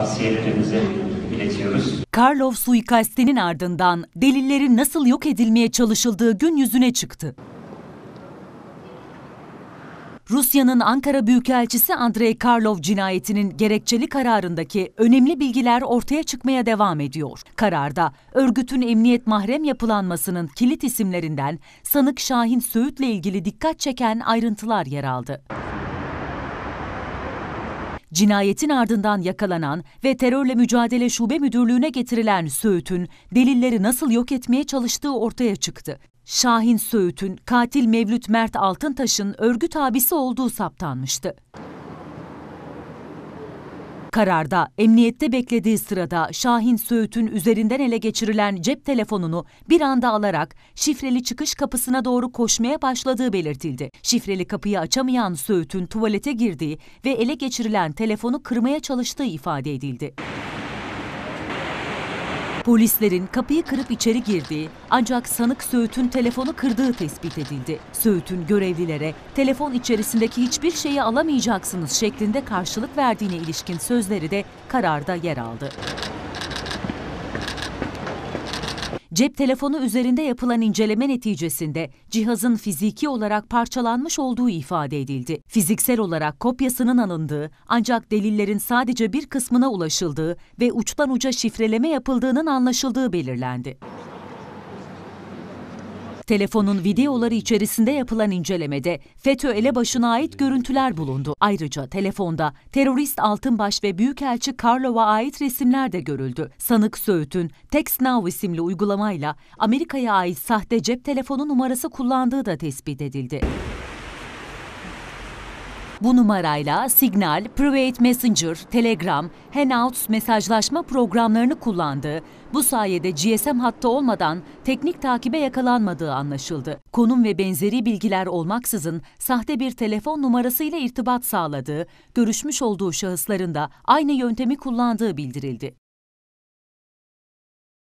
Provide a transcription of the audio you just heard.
tavsiyelerimizi iletiyoruz. Karlov suikastinin ardından delillerin nasıl yok edilmeye çalışıldığı gün yüzüne çıktı. Rusya'nın Ankara Büyükelçisi Andrei Karlov cinayetinin gerekçeli kararındaki önemli bilgiler ortaya çıkmaya devam ediyor. Kararda örgütün emniyet mahrem yapılanmasının kilit isimlerinden sanık Şahin Söğüt'le ilgili dikkat çeken ayrıntılar yer aldı. Cinayetin ardından yakalanan ve terörle mücadele şube müdürlüğüne getirilen Söğüt'ün delilleri nasıl yok etmeye çalıştığı ortaya çıktı. Şahin Söğüt'ün katil Mevlüt Mert Altıntaş'ın örgüt abisi olduğu saptanmıştı. Kararda emniyette beklediği sırada Şahin Söğüt'ün üzerinden ele geçirilen cep telefonunu bir anda alarak şifreli çıkış kapısına doğru koşmaya başladığı belirtildi. Şifreli kapıyı açamayan Söğüt'ün tuvalete girdiği ve ele geçirilen telefonu kırmaya çalıştığı ifade edildi. Polislerin kapıyı kırıp içeri girdiği ancak sanık Söğüt'ün telefonu kırdığı tespit edildi. Söğüt'ün görevlilere telefon içerisindeki hiçbir şeyi alamayacaksınız şeklinde karşılık verdiğine ilişkin sözleri de kararda yer aldı. Cep telefonu üzerinde yapılan inceleme neticesinde cihazın fiziki olarak parçalanmış olduğu ifade edildi. Fiziksel olarak kopyasının alındığı ancak delillerin sadece bir kısmına ulaşıldığı ve uçtan uca şifreleme yapıldığının anlaşıldığı belirlendi. Telefonun videoları içerisinde yapılan incelemede FETÖ elebaşına ait görüntüler bulundu. Ayrıca telefonda terörist Altınbaş ve Büyükelçi Karlova ait resimler de görüldü. Sanık Söğüt'ün TextNow isimli uygulamayla Amerika'ya ait sahte cep telefonu numarası kullandığı da tespit edildi. Bu numarayla Signal, Private Messenger, Telegram, Hangouts mesajlaşma programlarını kullandı. Bu sayede GSM hattı olmadan teknik takibe yakalanmadığı anlaşıldı. Konum ve benzeri bilgiler olmaksızın sahte bir telefon numarasıyla irtibat sağladığı, görüşmüş olduğu şahısların da aynı yöntemi kullandığı bildirildi.